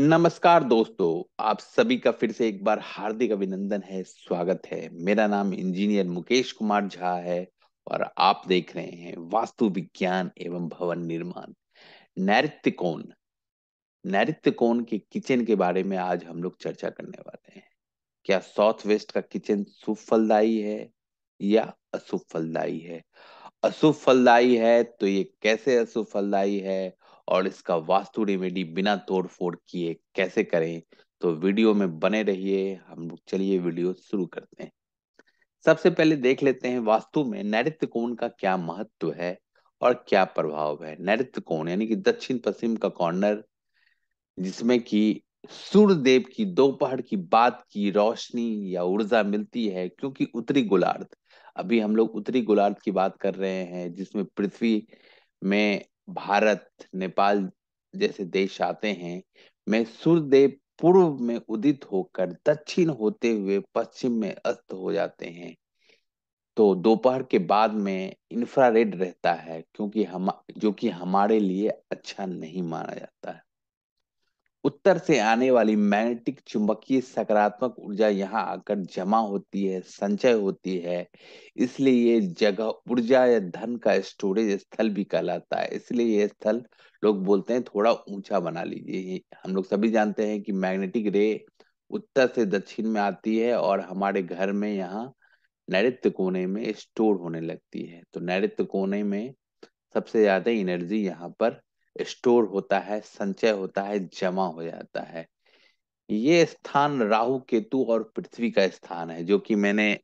नमस्कार दोस्तों आप सभी का फिर से एक बार हार्दिक अभिनंदन है स्वागत है मेरा नाम इंजीनियर मुकेश कुमार झा है और आप देख रहे हैं वास्तु विज्ञान एवं भवन निर्माण नैत्य कोण नैत्य कोण के किचन के बारे में आज हम लोग चर्चा करने वाले हैं क्या साउथ वेस्ट का किचन शुभ फलदायी है या अशुभ फलदायी है अशुभ फलदायी है तो ये कैसे अशुभ फलदायी है और इसका वास्तु रेमेडी बिना तोड़फोड़ किए कैसे करें तो वीडियो में बने रहिए हम लोग चलिए वीडियो शुरू करते हैं सबसे पहले देख लेते हैं वास्तु में नैत्य कोण का क्या महत्व है और क्या प्रभाव है नैत्य कोण यानी कि दक्षिण पश्चिम का कॉर्नर जिसमें कि सूर्य देव की दोपहर की बात की रोशनी या ऊर्जा मिलती है क्योंकि उत्तरी गोलार्ध अभी हम लोग उत्तरी गोलार्ध की बात कर रहे हैं जिसमें पृथ्वी में भारत नेपाल जैसे देश आते हैं मैं सूर्यदेव पूर्व में उदित होकर दक्षिण होते हुए पश्चिम में अस्त हो जाते हैं तो दोपहर के बाद में इंफ्रारेड रहता है क्योंकि हम जो कि हमारे लिए अच्छा नहीं माना जाता है उत्तर से आने वाली मैग्नेटिक चुंबकीय सकारात्मक ऊर्जा यहाँ आकर जमा होती है संचय होती है इसलिए ये जगह ऊर्जा या धन का स्टोरेज स्थल भी कहलाता है इसलिए ये स्थल लोग बोलते हैं थोड़ा ऊंचा बना लीजिए हम लोग सभी जानते हैं कि मैग्नेटिक रे उत्तर से दक्षिण में आती है और हमारे घर में यहाँ नैत्य कोने में स्टोर होने लगती है तो नैत्य कोने में सबसे ज्यादा एनर्जी यहाँ पर स्टोर होता है संचय होता है जमा हो जाता है ये स्थान राहु केतु और पृथ्वी का स्थान है जो कि मैंने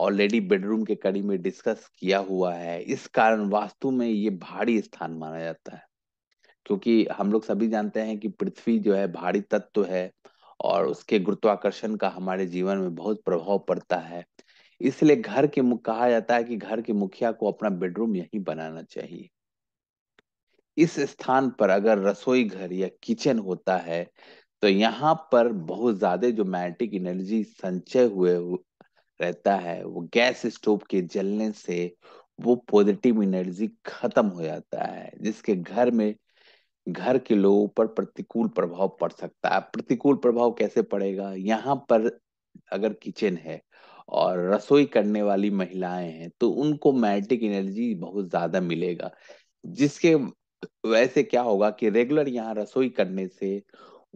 ऑलरेडी बेडरूम के कड़ी में डिस्कस किया हुआ है इस कारण वास्तु में ये भारी स्थान माना जाता है क्योंकि हम लोग सभी जानते हैं कि पृथ्वी जो है भारी तत्व है और उसके गुरुत्वाकर्षण का हमारे जीवन में बहुत प्रभाव पड़ता है इसलिए घर के कहा जाता है कि घर के मुखिया को अपना बेडरूम यही बनाना चाहिए इस स्थान पर अगर रसोई घर या किचन होता है तो यहाँ पर बहुत ज्यादा जो मैग्नेटिक एनर्जी संचय हुए रहता है वो गैस स्टोव के जलने से वो पॉजिटिव एनर्जी खत्म हो जाता है जिसके घर में घर के लोगों पर प्रतिकूल प्रभाव पड़ सकता है प्रतिकूल प्रभाव कैसे पड़ेगा यहाँ पर अगर किचन है और रसोई करने वाली महिलाएं हैं तो उनको मैग्नेटिक एनर्जी बहुत ज्यादा मिलेगा जिसके वैसे क्या होगा कि रेगुलर यहाँ रसोई करने से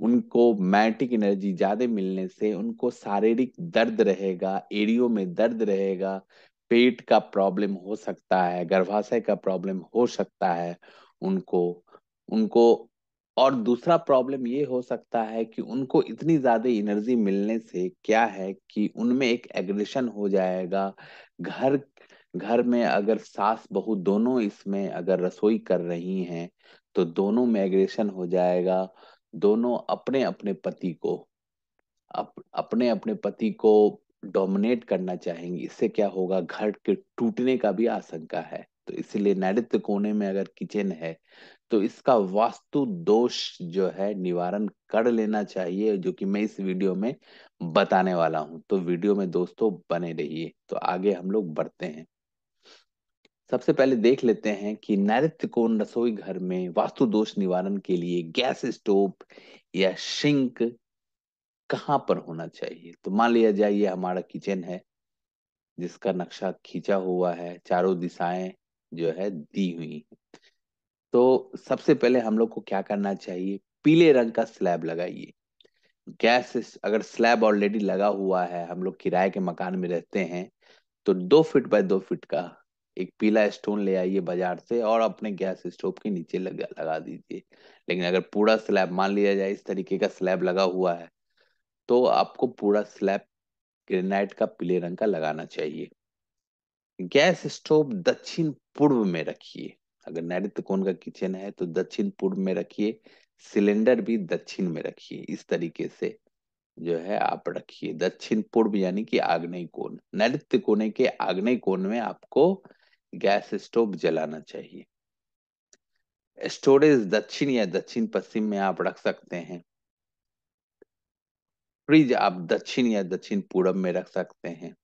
उनको मैटिक एनर्जी ज्यादा मिलने से उनको शारीरिक दर्द रहेगा एरियो में दर्द रहेगा पेट का प्रॉब्लम हो सकता है गर्भाशय का प्रॉब्लम हो सकता है उनको उनको और दूसरा प्रॉब्लम ये हो सकता है कि उनको इतनी ज्यादा एनर्जी मिलने से क्या है कि उनमें एक एग्रेशन हो जाएगा घर घर में अगर सास बहु दोनों इसमें अगर रसोई कर रही हैं तो दोनों में एग्रेशन हो जाएगा दोनों अपने अपने पति को अप, अपने अपने पति को डोमिनेट करना चाहेंगी इससे क्या होगा घर के टूटने का भी आशंका है तो इसीलिए नैत्य कोने में अगर किचन है तो इसका वास्तु दोष जो है निवारण कर लेना चाहिए जो कि मैं इस वीडियो में बताने वाला हूं तो वीडियो में दोस्तों बने रहिए तो आगे हम लोग बढ़ते हैं सबसे पहले देख लेते हैं कि नैत्य कोण रसोई घर में वास्तु दोष निवारण के लिए गैस स्टोव या सिंक कहाँ पर होना चाहिए तो मान लिया जाए हमारा किचन है जिसका नक्शा खींचा हुआ है चारों दिशाएं जो है दी हुई है तो सबसे पहले हम लोग को क्या करना चाहिए पीले रंग का स्लैब लगाइए गैस अगर स्लैब ऑलरेडी लगा हुआ है हम लोग किराए के मकान में रहते हैं तो दो फीट बाय दो फीट का एक पीला स्टोन ले आइए बाजार से और अपने गैस स्टोव के नीचे लगा लगा दीजिए लेकिन अगर पूरा स्लैब मान लिया जाए इस तरीके का स्लैब लगा हुआ है तो आपको पूरा स्लैब ग्रेनाइट का पीले रंग का लगाना चाहिए गैस स्टोव दक्षिण पूर्व में रखिए अगर नैत्य कोण का किचन है तो दक्षिण पूर्व में रखिए सिलेंडर भी दक्षिण में रखिए इस तरीके से जो है आप रखिए दक्षिण पूर्व यानी कि आग्नेय कोण नैत्य कोने के आग्नेय कोण में आपको गैस स्टोव जलाना चाहिए स्टोरेज दक्षिण या दक्षिण पश्चिम में आप रख सकते हैं फ्रिज आप दक्षिण या दक्षिण पूर्व में रख सकते हैं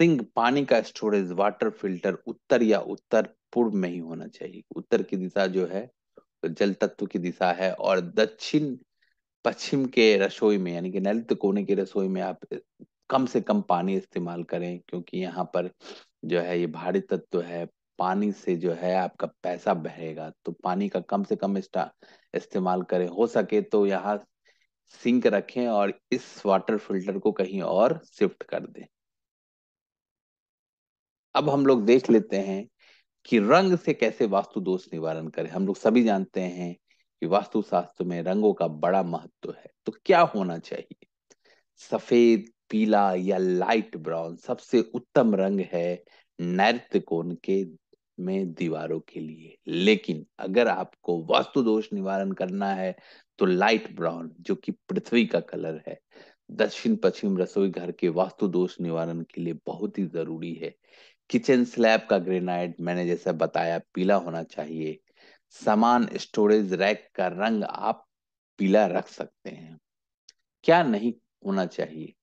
सिंह पानी का स्टोरेज वाटर फिल्टर उत्तर या उत्तर पूर्व में ही होना चाहिए उत्तर की दिशा जो है तो जल तत्व की दिशा है और दक्षिण पश्चिम के रसोई में यानी कि नलित कोने की रसोई में आप कम से कम पानी इस्तेमाल करें क्योंकि यहाँ पर जो है ये भारी तत्व है पानी से जो है आपका पैसा बहेगा तो पानी का कम से कम इस्तेमाल करें हो सके तो यहाँ सिंक रखें और इस वाटर फिल्टर को कहीं और शिफ्ट कर दें अब हम लोग देख लेते हैं कि रंग से कैसे वास्तु दोष निवारण करें हम लोग सभी जानते हैं कि वास्तु शास्त्र में रंगों का बड़ा महत्व है तो क्या होना चाहिए सफेद पीला या लाइट ब्राउन सबसे उत्तम रंग है नैत्य कोण के में दीवारों के लिए लेकिन अगर आपको वास्तु दोष निवारण करना है तो लाइट ब्राउन जो कि पृथ्वी का कलर है दक्षिण पश्चिम रसोई घर के वास्तु दोष निवारण के लिए बहुत ही जरूरी है किचन स्लैब का ग्रेनाइट मैंने जैसा बताया पीला होना चाहिए समान स्टोरेज रैक का रंग आप पीला रख सकते हैं क्या नहीं होना चाहिए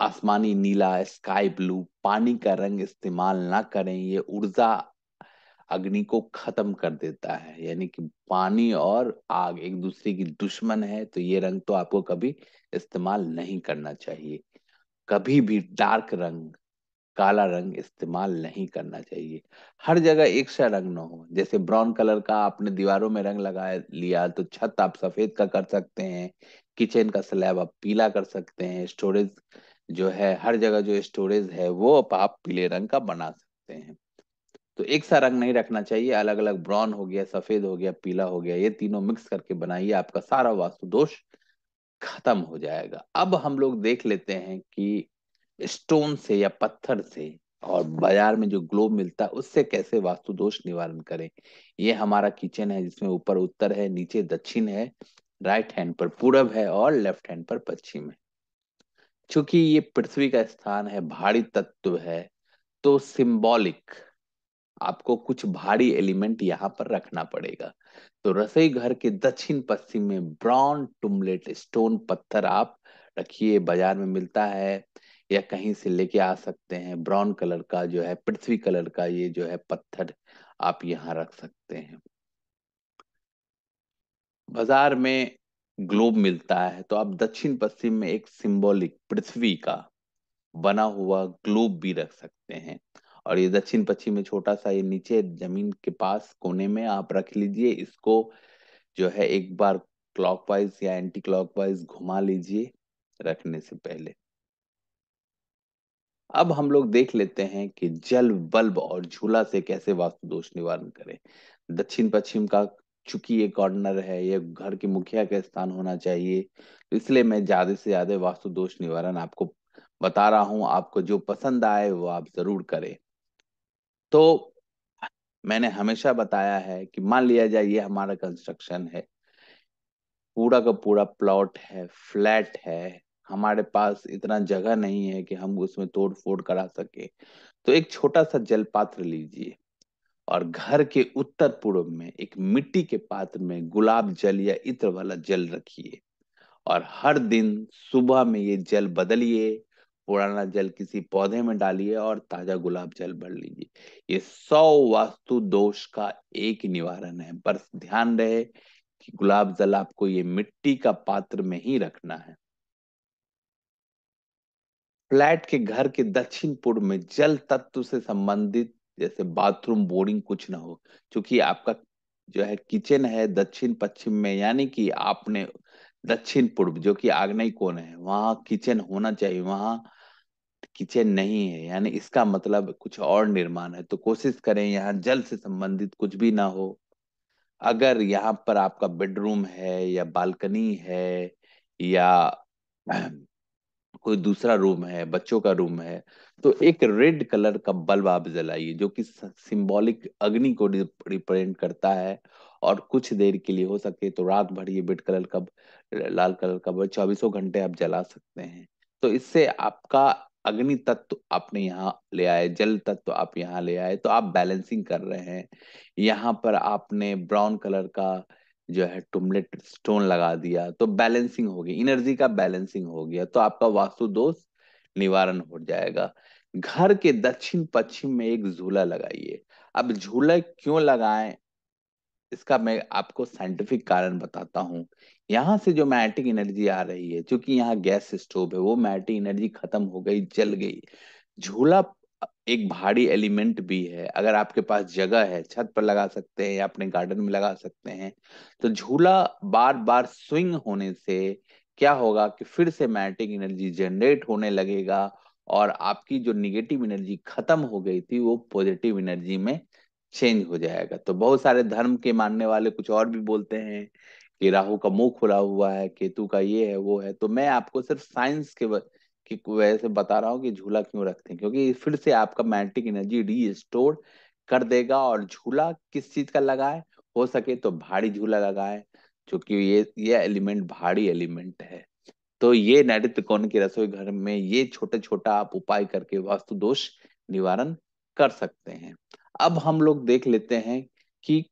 आसमानी नीला स्काई ब्लू पानी का रंग इस्तेमाल ना करें ये ऊर्जा अग्नि को खत्म कर देता है यानी कि पानी और आग एक दूसरे की दुश्मन है तो ये रंग तो आपको कभी इस्तेमाल नहीं करना चाहिए कभी भी डार्क रंग काला रंग इस्तेमाल नहीं करना चाहिए हर जगह एक सा रंग ना हो जैसे ब्राउन कलर का आपने दीवारों में रंग लगा लिया तो छत आप सफेद का कर सकते हैं किचन का स्लैब आप पीला कर सकते हैं स्टोरेज जो है हर जगह जो स्टोरेज है वो आप पीले रंग का बना सकते हैं तो एक सा रंग नहीं रखना चाहिए अलग अलग ब्राउन हो गया सफेद हो गया पीला हो गया ये तीनों मिक्स करके बनाइए आपका सारा वास्तु दोष खत्म हो जाएगा अब हम लोग देख लेते हैं कि स्टोन से या पत्थर से और बाजार में जो ग्लोब मिलता है उससे कैसे वास्तु दोष निवारण करें ये हमारा किचन है जिसमें ऊपर उत्तर है नीचे दक्षिण है राइट हैंड पर पूरब है और लेफ्ट हैंड पर पश्चिम है चूंकि ये पृथ्वी का स्थान है भारी तत्व है तो सिंबॉलिक आपको कुछ भारी एलिमेंट यहाँ पर रखना पड़ेगा तो रसोई घर के दक्षिण पश्चिम में ब्राउन टुमलेट स्टोन पत्थर आप रखिए बाजार में मिलता है या कहीं से लेके आ सकते हैं ब्राउन कलर का जो है पृथ्वी कलर का ये जो है पत्थर आप यहाँ रख सकते हैं बाजार में ग्लोब मिलता है तो आप दक्षिण पश्चिम में एक सिंबॉलिक पृथ्वी का बना हुआ ग्लोब भी रख सकते हैं और ये दक्षिण पश्चिम में छोटा सा ये नीचे जमीन के पास कोने में आप रख लीजिए इसको जो है एक बार क्लॉकवाइज या एंटी क्लॉकवाइज घुमा लीजिए रखने से पहले अब हम लोग देख लेते हैं कि जल बल्ब और झूला से कैसे वास्तु दोष निवारण करें दक्षिण पश्चिम का चूंकि ये कॉर्नर है ये घर के मुखिया का स्थान होना चाहिए इसलिए मैं ज्यादा से ज्यादा वास्तु दोष निवारण आपको बता रहा हूं आपको जो पसंद आए वो आप जरूर करें तो मैंने हमेशा बताया है कि मान लिया जाए ये हमारा कंस्ट्रक्शन है पूरा का पूरा प्लॉट है फ्लैट है हमारे पास इतना जगह नहीं है कि हम उसमें तोड़ फोड़ करा सके तो एक छोटा सा जल पात्र लीजिए और घर के उत्तर पूर्व में एक मिट्टी के पात्र में गुलाब जल या इत्र वाला जल रखिए और हर दिन सुबह में ये जल बदलिए पुराना जल किसी पौधे में डालिए और ताजा गुलाब जल भर लीजिए ये सौ वास्तु दोष का एक निवारण है बस ध्यान रहे कि गुलाब जल आपको ये मिट्टी का पात्र में ही रखना है फ्लैट के घर के दक्षिण पूर्व में जल तत्व से संबंधित जैसे बाथरूम बोर्डिंग कुछ ना हो क्योंकि आपका जो है किचन है दक्षिण पश्चिम में यानी कि आपने दक्षिण पूर्व जो कि आग्नेय कोण है वहां किचन होना चाहिए वहां किचन नहीं है यानी इसका मतलब कुछ और निर्माण है तो कोशिश करें यहाँ जल से संबंधित कुछ भी ना हो अगर यहाँ पर आपका बेडरूम है या बालकनी है या कोई दूसरा रूम है बच्चों का रूम है तो एक रेड कलर का बल्ब आप जलाइए जो कि सिंबॉलिक अग्नि को रिप्रेजेंट करता है और कुछ देर के लिए हो सके तो रात भर ये बेड कलर का लाल कलर का बल्ब चौबीसों घंटे आप जला सकते हैं तो इससे आपका अग्नि तत्व आपने यहाँ ले आए जल तत्व आप यहाँ ले आए तो आप बैलेंसिंग कर रहे हैं यहाँ पर आपने ब्राउन कलर का जो है टुमलेट स्टोन लगा दिया तो बैलेंसिंग होगी एनर्जी का बैलेंसिंग हो गया तो आपका वास्तु दोष निवारण हो जाएगा घर के दक्षिण पश्चिम में एक झूला लगाइए अब झूला क्यों लगाएं इसका मैं आपको साइंटिफिक कारण बताता हूं यहां से जो मैटिक एनर्जी आ रही है क्योंकि यहाँ गैस स्टोव है वो मैटिक एनर्जी खत्म हो गई जल गई झूला एक भारी एलिमेंट भी है अगर आपके पास जगह है छत पर लगा सकते हैं या अपने गार्डन में लगा सकते हैं तो झूला बार बार स्विंग होने से क्या होगा कि फिर से मैटिक एनर्जी जनरेट होने लगेगा और आपकी जो निगेटिव एनर्जी खत्म हो गई थी वो पॉजिटिव एनर्जी में चेंज हो जाएगा तो बहुत सारे धर्म के मानने वाले कुछ और भी बोलते हैं कि राहु का मुंह खुला हुआ है केतु का ये है वो है तो मैं आपको सिर्फ साइंस के कि वैसे बता रहा हूँ कि झूला क्यों रखते हैं क्योंकि फिर से आपका मैग्नेटिक एनर्जी री स्टोर कर देगा और झूला किस चीज का लगाए हो सके तो भारी झूला लगाए क्योंकि ये ये एलिमेंट भारी एलिमेंट है तो ये नैत कौन के रसोई घर में ये छोटे छोटा आप उपाय करके वास्तु दोष निवारण कर सकते हैं अब हम लोग देख लेते हैं कि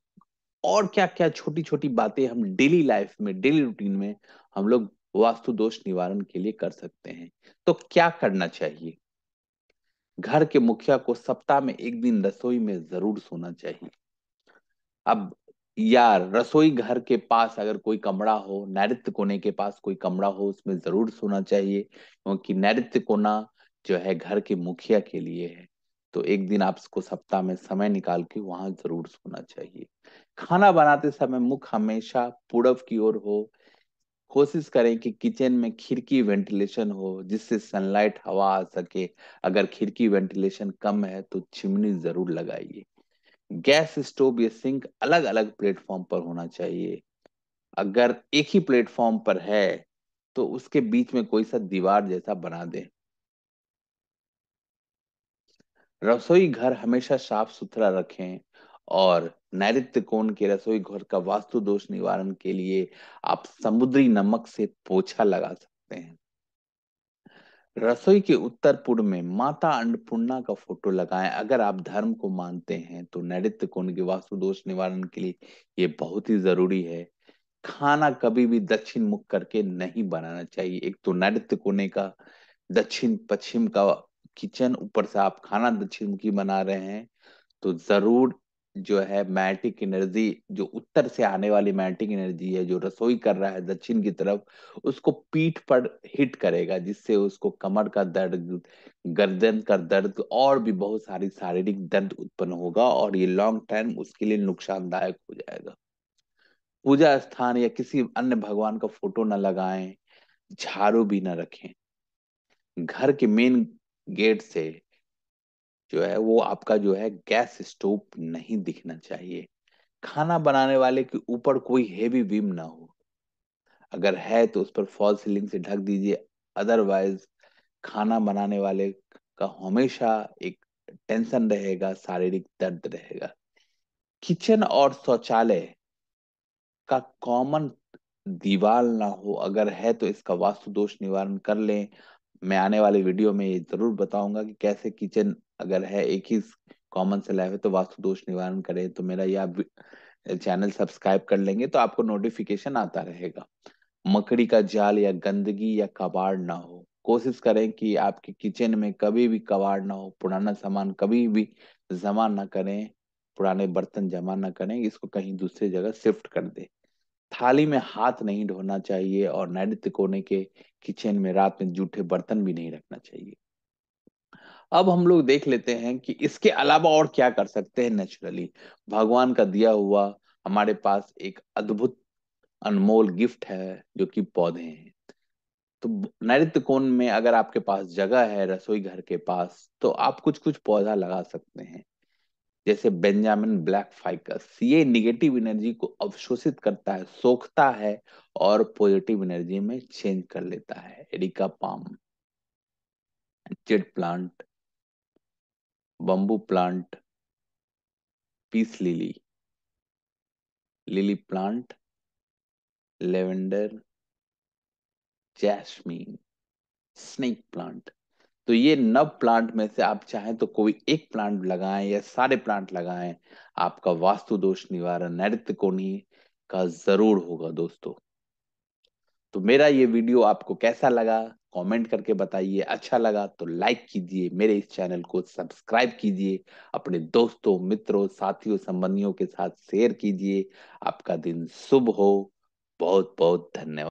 और क्या क्या छोटी छोटी बातें हम डेली लाइफ में डेली रूटीन में हम लोग वास्तु दोष निवारण के लिए कर सकते हैं तो क्या करना चाहिए घर के मुखिया को सप्ताह में एक दिन रसोई में जरूर सोना चाहिए अब यार रसोई घर के पास अगर कोई कमरा हो नैत्य कोने के पास कोई कमरा हो उसमें जरूर सोना चाहिए क्योंकि नैत्य कोना जो है घर के मुखिया के लिए है तो एक दिन आपको सप्ताह में समय निकाल के वहां जरूर सोना चाहिए खाना बनाते समय मुख हमेशा पूर्व की ओर हो कोशिश करें कि किचन में खिड़की वेंटिलेशन हो जिससे सनलाइट हवा आ सके अगर खिड़की वेंटिलेशन कम है तो चिमनी जरूर लगाइए गैस स्टोव या सिंक अलग अलग प्लेटफॉर्म पर होना चाहिए अगर एक ही प्लेटफॉर्म पर है तो उसके बीच में कोई सा दीवार जैसा बना दें रसोई घर हमेशा साफ सुथरा रखें और नैत्य कोण के रसोई घर का वास्तु दोष निवारण के लिए आप समुद्री नमक से पोछा लगा सकते हैं रसोई के उत्तर पूर्व में माता अन्नपूर्णा का फोटो लगाएं अगर आप धर्म को मानते हैं तो नैत्य कोण के वास्तु दोष निवारण के लिए ये बहुत ही जरूरी है खाना कभी भी दक्षिण मुख करके नहीं बनाना चाहिए एक तो नैत्य कोने का दक्षिण पश्चिम का किचन ऊपर से आप खाना दक्षिण मुखी बना रहे हैं तो जरूर जो है मैटिक एनर्जी जो उत्तर से आने वाली मैटिक एनर्जी है जो रसोई कर रहा है दक्षिण की तरफ उसको पीठ पर हिट करेगा जिससे उसको कमर का दर्द गर्दन का दर्द और भी बहुत सारी शारीरिक दर्द उत्पन्न होगा और ये लॉन्ग टर्म उसके लिए नुकसानदायक हो जाएगा पूजा स्थान या किसी अन्य भगवान का फोटो ना लगाएं झाड़ू भी ना रखें घर के मेन गेट से जो है वो आपका जो है गैस स्टोव नहीं दिखना चाहिए खाना बनाने वाले के ऊपर कोई हेवी बीम ना हो अगर है तो उस पर फॉल सीलिंग से ढक दीजिए अदरवाइज खाना बनाने वाले का हमेशा एक टेंशन रहेगा शारीरिक दर्द रहेगा किचन और शौचालय का कॉमन दीवार ना हो अगर है तो इसका वास्तु दोष निवारण कर लें मैं आने वाले वीडियो में जरूर बताऊंगा कि कैसे किचन अगर है एक ही कॉमन से लाइफ है तो वास्तु दोष निवारण करें तो मेरा यह चैनल सब्सक्राइब कर लेंगे तो आपको नोटिफिकेशन आता रहेगा मकड़ी का जाल या गंदगी या कबाड़ ना हो कोशिश करें कि आपके किचन में कभी भी कबाड़ ना हो पुराना सामान कभी भी जमा ना करें पुराने बर्तन जमा ना करें इसको कहीं दूसरी जगह शिफ्ट कर दें थाली में हाथ नहीं ढोना चाहिए और नैत्य कोने के किचन में रात में जूठे बर्तन भी नहीं रखना चाहिए अब हम लोग देख लेते हैं कि इसके अलावा और क्या कर सकते हैं नेचुरली भगवान का दिया हुआ हमारे पास एक अद्भुत अनमोल गिफ्ट है जो कि पौधे हैं तो नैत कोण में अगर आपके पास जगह है रसोई घर के पास तो आप कुछ कुछ पौधा लगा सकते हैं जैसे बेंजामिन ब्लैक फाइकस ये निगेटिव एनर्जी को अवशोषित करता है सोखता है और पॉजिटिव एनर्जी में चेंज कर लेता है areca palm jade plant bamboo plant peace lily lily plant lavender jasmine snake plant तो ये नव प्लांट में से आप चाहें तो कोई एक प्लांट लगाएं या सारे प्लांट लगाएं आपका वास्तु दोष निवारण नृत्य कोणी का जरूर होगा दोस्तों तो मेरा ये वीडियो आपको कैसा लगा कमेंट करके बताइए अच्छा लगा तो लाइक कीजिए मेरे इस चैनल को सब्सक्राइब कीजिए अपने दोस्तों मित्रों साथियों संबंधियों के साथ शेयर कीजिए आपका दिन शुभ हो बहुत बहुत धन्यवाद